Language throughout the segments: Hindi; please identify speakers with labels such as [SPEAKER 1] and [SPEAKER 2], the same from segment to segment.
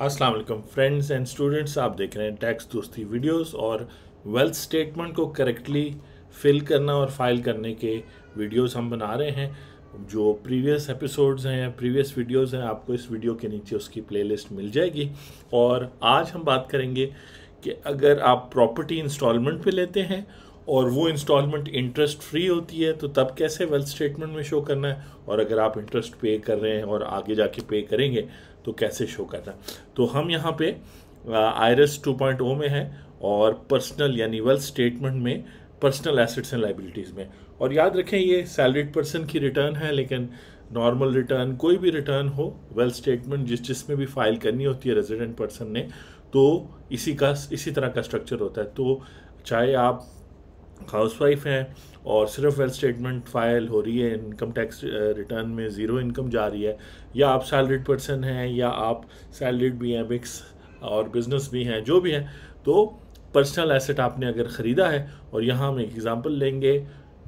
[SPEAKER 1] असलम फ्रेंड्स एंड स्टूडेंट्स आप देख रहे हैं टैक्स दोस्ती वीडियोस और वेल्थ स्टेटमेंट को करेक्टली फिल करना और फाइल करने के वीडियोस हम बना रहे हैं जो प्रीवियस एपिसोड्स हैं या प्रीवियस वीडियोस हैं आपको इस वीडियो के नीचे उसकी प्लेलिस्ट मिल जाएगी और आज हम बात करेंगे कि अगर आप प्रॉपर्टी इंस्टॉलमेंट पे लेते हैं और वो इंस्टॉलमेंट इंटरेस्ट फ्री होती है तो तब कैसे वेल्थ स्टेटमेंट में शो करना है और अगर आप इंटरेस्ट पे कर रहे हैं और आगे जाके पे करेंगे तो कैसे शो करना है तो हम यहाँ पे आयरस टू पॉइंट ओ में हैं और पर्सनल यानी वेल्थ स्टेटमेंट में पर्सनल एसेट्स एंड लाइबिलिटीज़ में और याद रखें ये सैलरीड पर्सन की रिटर्न है लेकिन नॉर्मल रिटर्न कोई भी रिटर्न हो वेल्थ स्टेटमेंट जिस जिसमें भी फाइल करनी होती है रेजिडेंट पर्सन ने तो इसी का इसी तरह का स्ट्रक्चर होता है तो चाहे आप हाउसवाइफ हैं और सिर्फ वेल स्टेटमेंट फाइल हो रही है इनकम टैक्स रिटर्न में ज़ीरो इनकम जा रही है या आप सैलरीड पर्सन हैं या आप सैलरीड भी हैं मिक्स और बिजनेस भी हैं जो भी हैं तो पर्सनल एसेट आपने अगर ख़रीदा है और यहाँ हम एक एग्ज़ाम्पल लेंगे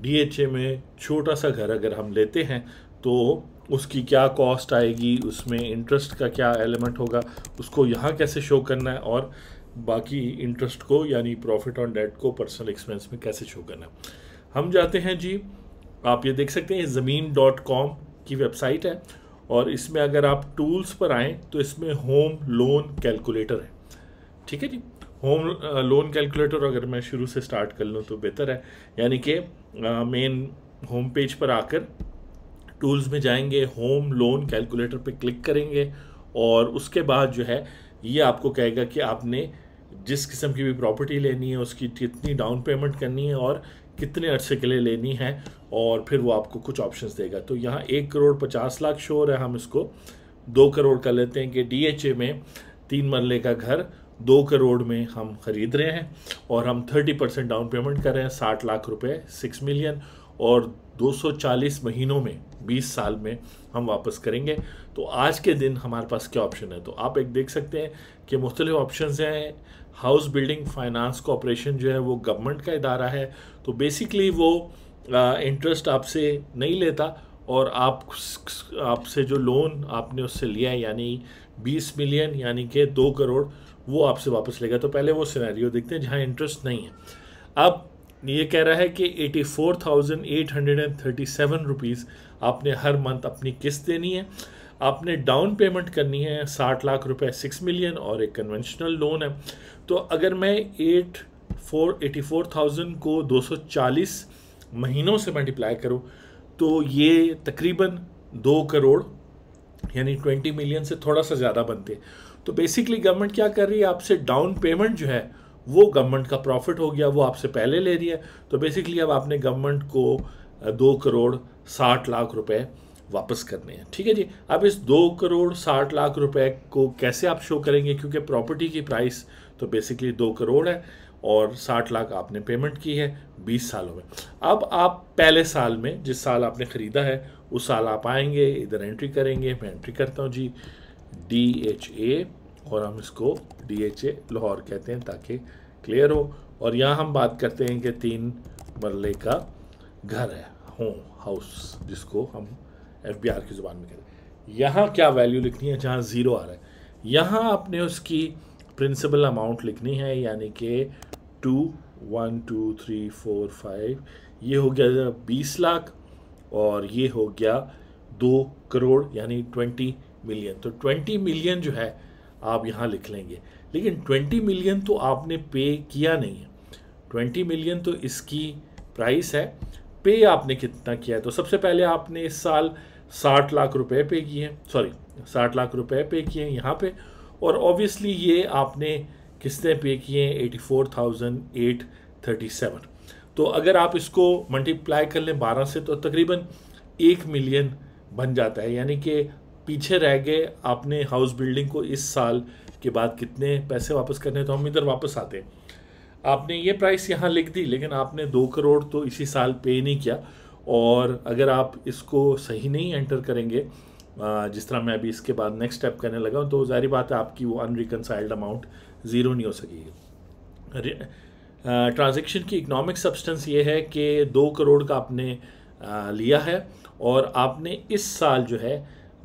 [SPEAKER 1] डी में छोटा सा घर अगर हम लेते हैं तो उसकी क्या कॉस्ट आएगी उसमें इंटरेस्ट का क्या एलिमेंट होगा उसको यहाँ कैसे शो करना है और बाकी इंटरेस्ट को यानी प्रॉफिट ऑन डेट को पर्सनल एक्सपेंस में कैसे शो करना हम जाते हैं जी आप ये देख सकते हैं ज़मीन डॉट कॉम की वेबसाइट है और इसमें अगर आप टूल्स पर आएँ तो इसमें होम लोन कैलकुलेटर है ठीक है जी होम लोन कैलकुलेटर अगर मैं शुरू से स्टार्ट कर लूँ तो बेहतर है यानी कि मेन होम पेज पर आकर टूल्स में जाएंगे होम लोन कैलकुलेटर पे क्लिक करेंगे और उसके बाद जो है ये आपको कहेगा कि आपने जिस किस्म की भी प्रॉपर्टी लेनी है उसकी कितनी डाउन पेमेंट करनी है और कितने अर्से के लिए लेनी है और फिर वो आपको कुछ ऑप्शंस देगा तो यहाँ एक करोड़ पचास लाख शोर है हम इसको दो करोड़ कर लेते हैं कि डीएचए में तीन मरले का घर दो करोड़ में हम ख़रीद रहे हैं और हम थर्टी परसेंट डाउन पेमेंट कर रहे हैं साठ लाख रुपए सिक्स मिलियन और दो सौ चालीस महीनों में बीस साल में हम वापस करेंगे तो आज के दिन हमारे पास क्या ऑप्शन है तो आप एक देख सकते हैं कि मुख्तलिफ ऑप्शन हैं हाउस बिल्डिंग फाइनेंस कॉरपोरेशन जो है वो गवर्नमेंट का इदारा है तो बेसिकली वो इंटरेस्ट आपसे नहीं लेता और आप आपसे जो लोन आपने उससे लिया है यानी 20 मिलियन यानी कि दो करोड़ वो आपसे वापस लेगा तो पहले वो सिनेरियो देखते हैं जहाँ इंटरेस्ट नहीं है अब ये कह रहा है कि eighty four thousand eight hundred and thirty seven rupees आपने हर मंथ अपनी किस्त देनी है आपने डाउन पेमेंट करनी है साठ लाख रुपए सिक्स मिलियन और एक कन्वेंशनल लोन है तो अगर मैं eight four eighty four thousand को दो सौ चालीस महीनों से मल्टीप्लाई करूँ तो ये तकरीबन दो करोड़ यानी ट्वेंटी मिलियन से थोड़ा सा ज़्यादा बनते तो बेसिकली गवर्नमेंट क्या कर रही है आपसे डाउन पेमेंट जो है वो गवर्नमेंट का प्रॉफिट हो गया वो आपसे पहले ले रही है तो बेसिकली अब आपने गवर्नमेंट को दो करोड़ साठ लाख रुपए वापस करने हैं ठीक है जी अब इस दो करोड़ साठ लाख रुपए को कैसे आप शो करेंगे क्योंकि प्रॉपर्टी की प्राइस तो बेसिकली दो करोड़ है और साठ लाख आपने पेमेंट की है बीस सालों में अब आप पहले साल में जिस साल आपने ख़रीदा है उस साल आप आएंगे इधर एंट्री करेंगे मैं एंट्री करता हूँ जी डी एच ए और हम इसको डी एच ए लाहौर कहते हैं ताकि क्लियर हो और यहाँ हम बात करते हैं कि तीन मरले का घर है होम हाउस जिसको हम एफ बी आर की ज़ुबान में रहे हैं यहाँ क्या वैल्यू लिखनी है जहाँ ज़ीरो आ रहा है यहाँ आपने उसकी प्रिंसिपल अमाउंट लिखनी है यानी कि two one two three four five ये हो गया बीस लाख और ये हो गया दो करोड़ यानी ट्वेंटी मिलियन तो ट्वेंटी मिलियन जो है आप यहाँ लिख लेंगे लेकिन ट्वेंटी मिलियन तो आपने पे किया नहीं है ट्वेंटी मिलियन तो इसकी प्राइस है पे आपने कितना किया है तो सबसे पहले आपने इस साल साठ लाख रुपए पे किए हैं सॉरी साठ लाख रुपए पे किए हैं यहाँ पे और ऑब्वियसली ये आपने किसने पे किए हैं eighty four thousand eight thirty seven तो अगर आप इसको मल्टीप्लाई कर लें बारह से तो तकरीबन एक मिलियन बन जाता है यानी कि पीछे रह गए आपने हाउस बिल्डिंग को इस साल के बाद कितने पैसे वापस करने तो हम इधर वापस आते हैं आपने ये प्राइस यहाँ लिख दी लेकिन आपने दो करोड़ तो इसी साल पे नहीं किया और अगर आप इसको सही नहीं एंटर करेंगे जिस तरह मैं अभी इसके बाद नेक्स्ट स्टेप करने लगा हूँ तो जारी बात है आपकी वो अनरिकनसाइल्ड अमाउंट ज़ीरो नहीं हो सकेगी ट्रांजेक्शन की इकनॉमिक सब्सटेंस ये है कि दो करोड़ का आपने लिया है और आपने इस साल जो है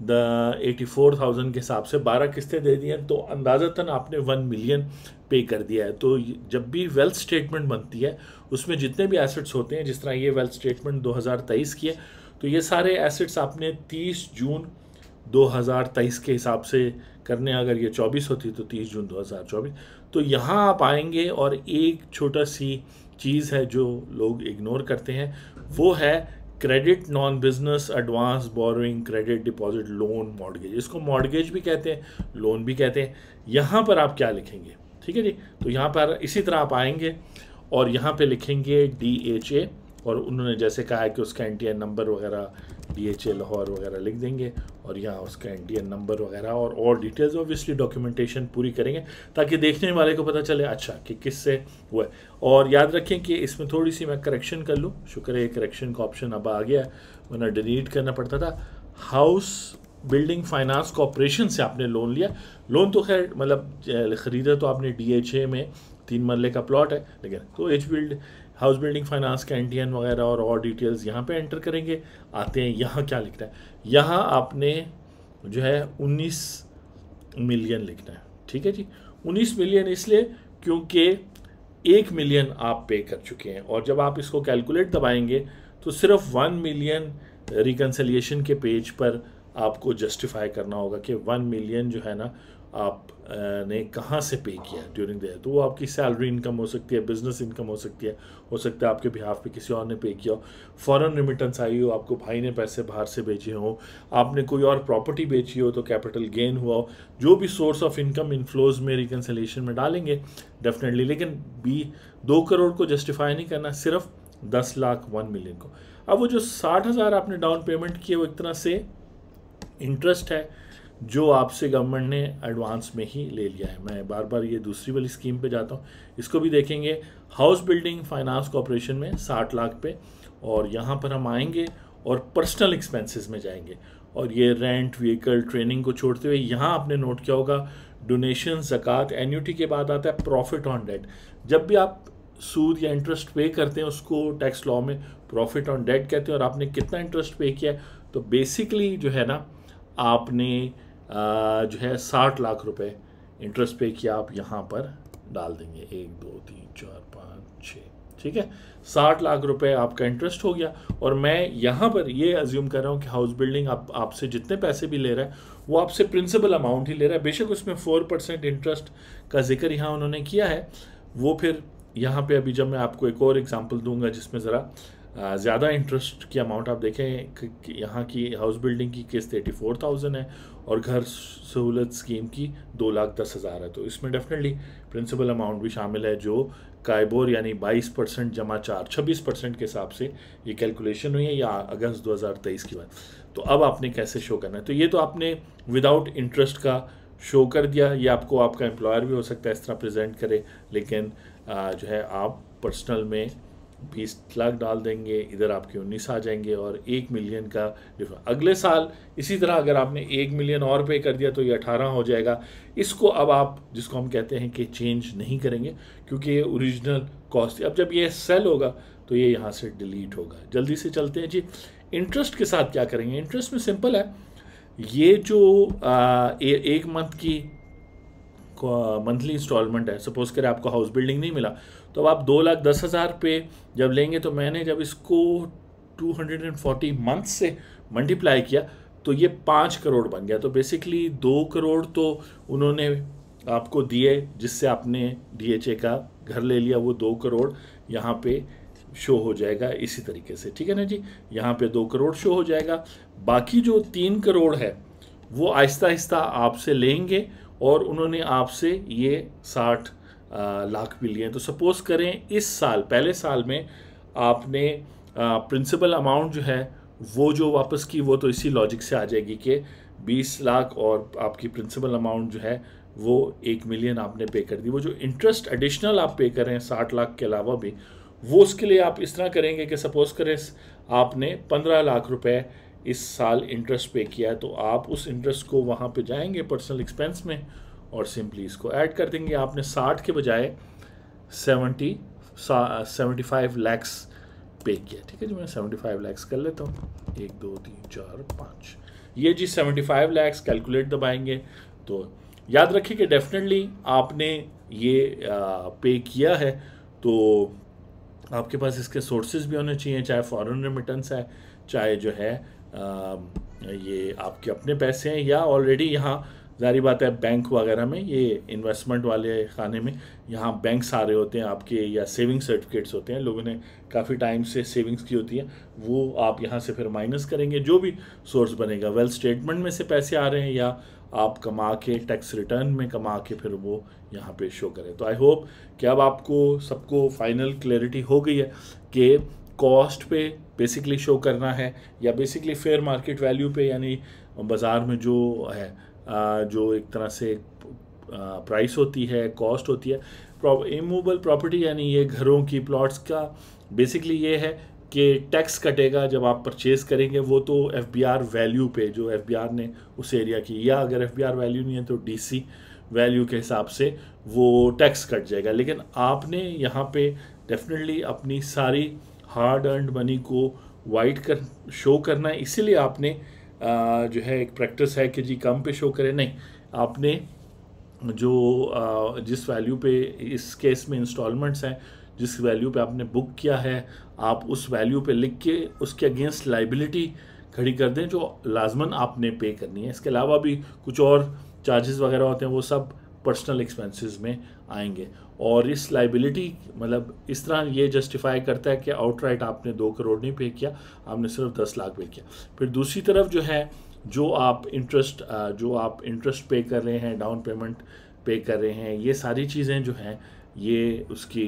[SPEAKER 1] द थाउजेंड के हिसाब से बारह किस्तें दे दी हैं तो अंदाजतन आपने वन मिलियन पे कर दिया है तो जब भी वेल्थ स्टेटमेंट बनती है उसमें जितने भी एसेट्स होते हैं जिस तरह ये वेल्थ स्टेटमेंट 2023 की है तो ये सारे एसेट्स आपने 30 जून 2023 के हिसाब से करने अगर ये 24 होती तो 30 जून 2024 तो यहाँ आप आएंगे और एक छोटा सी चीज़ है जो लोग इग्नोर करते हैं वो है credit non business advance borrowing credit deposit loan mortgage इसको मॉडगेज भी कहते हैं लोन भी कहते हैं यहाँ पर आप क्या लिखेंगे ठीक है जी तो यहाँ पर इसी तरह आप आएंगे और यहाँ पे लिखेंगे डी एच ए और उन्होंने जैसे कहा है कि उसका एन टी नंबर वगैरह डी एच ए लाहौर वगैरह लिख देंगे और यहाँ उसका एन नंबर वगैरह और और डिटेल्स ऑब्वियसली डॉक्यूमेंटेशन पूरी करेंगे ताकि देखने वाले को पता चले अच्छा कि किस से हुआ है और याद रखें कि इसमें थोड़ी सी मैं करेक्शन कर लूँ शुक्र है करेक्शन का ऑप्शन अब आ गया वरना डिलीट करना पड़ता था हाउस बिल्डिंग फाइनेंस कॉरपोरेशन से आपने लोन लिया लोन तो खैर मतलब ख़रीदा तो आपने डी में तीन मरले का प्लॉट है लेकिन तो H build house building finance का एन वगैरह और और डिटेल्स यहाँ पे एंटर करेंगे आते हैं यहाँ क्या लिखना है यहाँ आपने जो है 19 मिलियन लिखना है ठीक है जी 19 मिलियन इसलिए क्योंकि एक मिलियन आप पे कर चुके हैं और जब आप इसको कैलकुलेट दबाएंगे तो सिर्फ वन मिलियन रिकन्सलिएशन के पेज पर आपको जस्टिफाई करना होगा कि वन मिलियन जो है ना आप ने कहाँ से पे किया ड्यूरिंग द तो वो आपकी सैलरी इनकम हो सकती है बिजनेस इनकम हो सकती है हो सकता है आपके बिहाफ पे किसी और ने पे किया हो फॉरन रिमिटेंस आई हो आपको भाई ने पैसे बाहर से बेचे हो आपने कोई और प्रॉपर्टी बेची हो तो कैपिटल गेन हुआ हो जो भी सोर्स ऑफ इनकम इनफ्लोज में रिकन्सलेशन में डालेंगे डेफिनेटली लेकिन बी दो करोड़ को जस्टिफाई नहीं करना सिर्फ दस लाख वन मिलियन को अब वो जो साठ हज़ार आपने डाउन पेमेंट किया वो एक तरह से इंटरेस्ट है जो आपसे गवर्नमेंट ने एडवांस में ही ले लिया है मैं बार बार ये दूसरी वाली स्कीम पे जाता हूँ इसको भी देखेंगे हाउस बिल्डिंग फाइनेंस कॉरपोरेशन में साठ लाख पे और यहाँ पर हम आएंगे और पर्सनल एक्सपेंसेस में जाएंगे और ये रेंट व्हीकल ट्रेनिंग को छोड़ते हुए यहाँ आपने नोट किया होगा डोनेशन जक़ात एन्यूटी के बाद आता है प्रॉफिट ऑन डेट जब भी आप सूद या इंटरेस्ट पे करते हैं उसको टैक्स लॉ में प्रॉफिट ऑन डेट कहते हैं और आपने कितना इंटरेस्ट पे किया है तो बेसिकली जो है ना आपने जो है साठ लाख रुपए इंटरेस्ट पे कि आप यहाँ पर डाल देंगे एक दो तीन चार पाँच छः ठीक है साठ लाख रुपए आपका इंटरेस्ट हो गया और मैं यहाँ पर ये अज्यूम कर रहा हूँ कि हाउस बिल्डिंग आप आपसे जितने पैसे भी ले रहा है वो आपसे प्रिंसिपल अमाउंट ही ले रहा है बेशक उसमें फोर परसेंट इंटरेस्ट का जिक्र यहाँ उन्होंने किया है वो फिर यहाँ पे अभी जब मैं आपको एक और एग्जाम्पल दूंगा जिसमें ज़रा ज़्यादा इंटरेस्ट की अमाउंट आप देखें यहाँ की हाउस बिल्डिंग की किस्त एटी फोर थाउजेंड है और घर सहूलत स्कीम की दो लाख दस हज़ार है तो इसमें डेफिनेटली प्रिंसिपल अमाउंट भी शामिल है जो कायबोर यानी बाईस परसेंट जमा चार छब्बीस परसेंट के हिसाब से ये कैलकुलेशन हुई है या अगस्त दो हज़ार तेईस की बात तो अब आपने कैसे शो करना है तो ये तो आपने विदाउट इंटरेस्ट का शो कर दिया ये आपको आपका एम्प्लॉयर भी हो सकता है इस तरह प्रेजेंट करे लेकिन जो है आप पर्सनल में बीस लाख डाल देंगे इधर आपके उन्नीस आ जाएंगे और एक मिलियन का डिफरेंस अगले साल इसी तरह अगर आपने एक मिलियन और पे कर दिया तो ये अठारह हो जाएगा इसको अब आप जिसको हम कहते हैं कि चेंज नहीं करेंगे क्योंकि ये ओरिजिनल कॉस्ट अब जब ये सेल होगा तो ये यहाँ से डिलीट होगा जल्दी से चलते हैं जी इंटरेस्ट के साथ क्या करेंगे इंटरेस्ट में सिंपल है ये जो आ, ए, एक मंथ की मंथली इंस्टॉलमेंट है सपोज करें आपको हाउस बिल्डिंग नहीं मिला तो अब आप दो लाख दस हज़ार पे जब लेंगे तो मैंने जब इसको two hundred and forty month से मल्टीप्लाई किया तो ये पाँच करोड़ बन गया तो बेसिकली दो करोड़ तो उन्होंने आपको दिए जिससे आपने डीएचए का घर ले लिया वो दो करोड़ यहाँ पे शो हो जाएगा इसी तरीके से ठीक है ना जी यहाँ पे दो करोड़ शो हो जाएगा बाकी जो तीन करोड़ है वो आहिस्ता आहिस्ता आपसे लेंगे और उन्होंने आपसे ये साठ लाख भी लिए तो सपोज़ करें इस साल पहले साल में आपने प्रिंसिपल अमाउंट जो है वो जो वापस की वो तो इसी लॉजिक से आ जाएगी कि 20 लाख और आपकी प्रिंसिपल अमाउंट जो है वो एक मिलियन आपने पे कर दी वो जो इंटरेस्ट एडिशनल आप पे कर रहे हैं साठ लाख के अलावा भी वो उसके लिए आप इस तरह करेंगे कि सपोज़ करें आपने पंद्रह लाख रुपए इस साल इंटरेस्ट पे किया है तो आप उस इंटरेस्ट को वहाँ पे जाएंगे पर्सनल एक्सपेंस में और सिंपली इसको ऐड कर देंगे आपने साठ के बजाय सेवेंटी सेवेंटी फाइव लैक्स पे किया ठीक है जी मैं सेवेंटी फाइव लैक्स कर लेता हूँ एक दो तीन चार पाँच ये जी सेवेंटी फाइव लैक्स कैलकुलेट दबाएंगे तो याद रखिए कि डेफिनेटली आपने ये पे किया है तो आपके पास इसके सोर्सेज भी होने चाहिए चाहे फॉरेन रिमिटेंस है चाहे जो है ये आपके अपने पैसे हैं या ऑलरेडी यहाँ जारी बात है बैंक वगैरह में ये इन्वेस्टमेंट वाले खाने में यहाँ बैंक सारे होते हैं आपके या सेविंग सर्टिफिकेट्स होते हैं लोगों ने काफ़ी टाइम से सेविंग्स की होती है वो आप यहाँ से फिर माइनस करेंगे जो भी सोर्स बनेगा वेल्थ स्टेटमेंट में से पैसे आ रहे हैं या आप कमा के टैक्स रिटर्न में कमा के फिर वो यहाँ पे शो करें तो आई होप कि अब आपको सबको फाइनल क्लैरिटी हो गई है कि कॉस्ट पे बेसिकली शो करना है या बेसिकली फेयर मार्केट वैल्यू पे यानी बाज़ार में जो है जो एक तरह से प्राइस होती है कॉस्ट होती है इमूबल प्रॉपर्टी यानी ये घरों की प्लॉट्स का बेसिकली ये है कि टैक्स कटेगा जब आप परचेज़ करेंगे वो तो एफ वैल्यू पे जो एफ ने उस एरिया की या अगर एफ वैल्यू नहीं है तो डी वैल्यू के हिसाब से वो टैक्स कट जाएगा लेकिन आपने यहाँ पे डेफिनेटली अपनी सारी हार्ड अर्नड मनी को वाइट कर शो करना है इसीलिए आपने जो है एक प्रैक्टिस है कि जी कम पे शो करें नहीं आपने जो जिस वैल्यू पे इस केस में इंस्टॉलमेंट्स हैं जिस वैल्यू पे आपने बुक किया है आप उस वैल्यू पे लिख के उसके अगेंस्ट लाइबिलिटी खड़ी कर दें जो लाजमन आपने पे करनी है इसके अलावा भी कुछ और चार्जेस वगैरह होते हैं वो सब पर्सनल एक्सपेंसेस में आएंगे और इस लाइबिलिटी मतलब इस तरह ये जस्टिफाई करता है कि आउटराइट आपने दो करोड़ नहीं पे किया आपने सिर्फ दस लाख पे किया फिर दूसरी तरफ जो है जो आप इंटरेस्ट जो आप इंटरेस्ट पे कर रहे हैं डाउन पेमेंट पे कर रहे हैं ये सारी चीज़ें जो हैं ये उसकी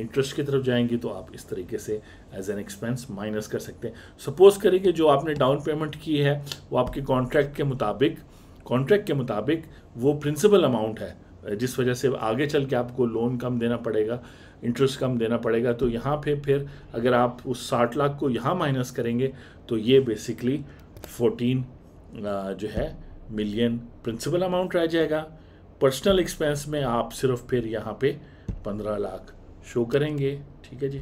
[SPEAKER 1] इंटरेस्ट की तरफ जाएंगी तो आप इस तरीके से एज एन एक्सपेंस माइनस कर सकते हैं सपोज करें कि जो आपने डाउन पेमेंट की है वो आपके कॉन्ट्रैक्ट के मुताबिक कॉन्ट्रैक्ट के मुताबिक वो प्रिंसिपल अमाउंट है जिस वजह से आगे चल के आपको लोन कम देना पड़ेगा इंटरेस्ट कम देना पड़ेगा तो यहाँ पे फिर अगर आप उस साठ लाख को यहाँ माइनस करेंगे तो ये बेसिकली फोर्टीन जो है मिलियन प्रिंसिपल अमाउंट रह जाएगा पर्सनल एक्सपेंस में आप सिर्फ फिर यहाँ पे पंद्रह लाख शो करेंगे ठीक है जी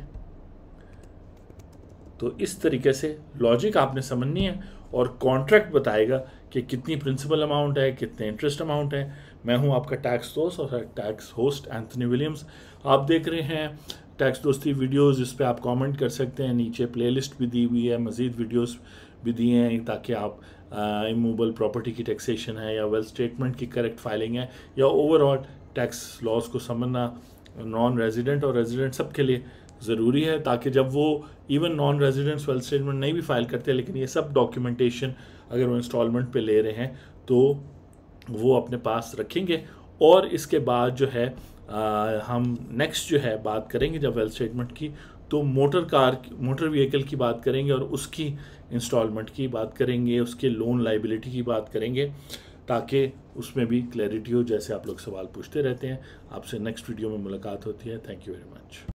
[SPEAKER 1] तो इस तरीके से लॉजिक आपने समझनी है और कॉन्ट्रैक्ट बताएगा कि कितनी प्रिंसिपल अमाउंट है कितने इंटरेस्ट अमाउंट है मैं हूं आपका टैक्स दोस्त और टैक्स होस्ट एंथनी विलियम्स आप देख रहे हैं टैक्स दोस्ती वीडियोस जिस पर आप कमेंट कर सकते हैं नीचे प्लेलिस्ट भी दी हुई है मज़ीद वीडियोस भी दिए हैं ताकि आप इमूबल प्रॉपर्टी की टैक्सेशन है या वेल्थ स्टेटमेंट की करेक्ट फाइलिंग है या ओवरऑल टैक्स लॉस को समझना नॉन रेजिडेंट और रेजिडेंट सब लिए ज़रूरी है ताकि जब वो even non residents wealth statement नहीं भी फाइल करते लेकिन ये सब डॉक्यूमेंटेशन अगर वो इंस्टॉलमेंट पे ले रहे हैं तो वो अपने पास रखेंगे और इसके बाद जो है आ, हम नेक्स्ट जो है बात करेंगे जब वेल्थ स्टेटमेंट की तो मोटर कार मोटर व्हीकल की बात करेंगे और उसकी इंस्टॉलमेंट की बात करेंगे उसके लोन लाइबिलिटी की बात करेंगे ताकि उसमें भी क्लैरिटी हो जैसे आप लोग सवाल पूछते रहते हैं आपसे नेक्स्ट वीडियो में मुलाकात होती है थैंक यू वेरी मच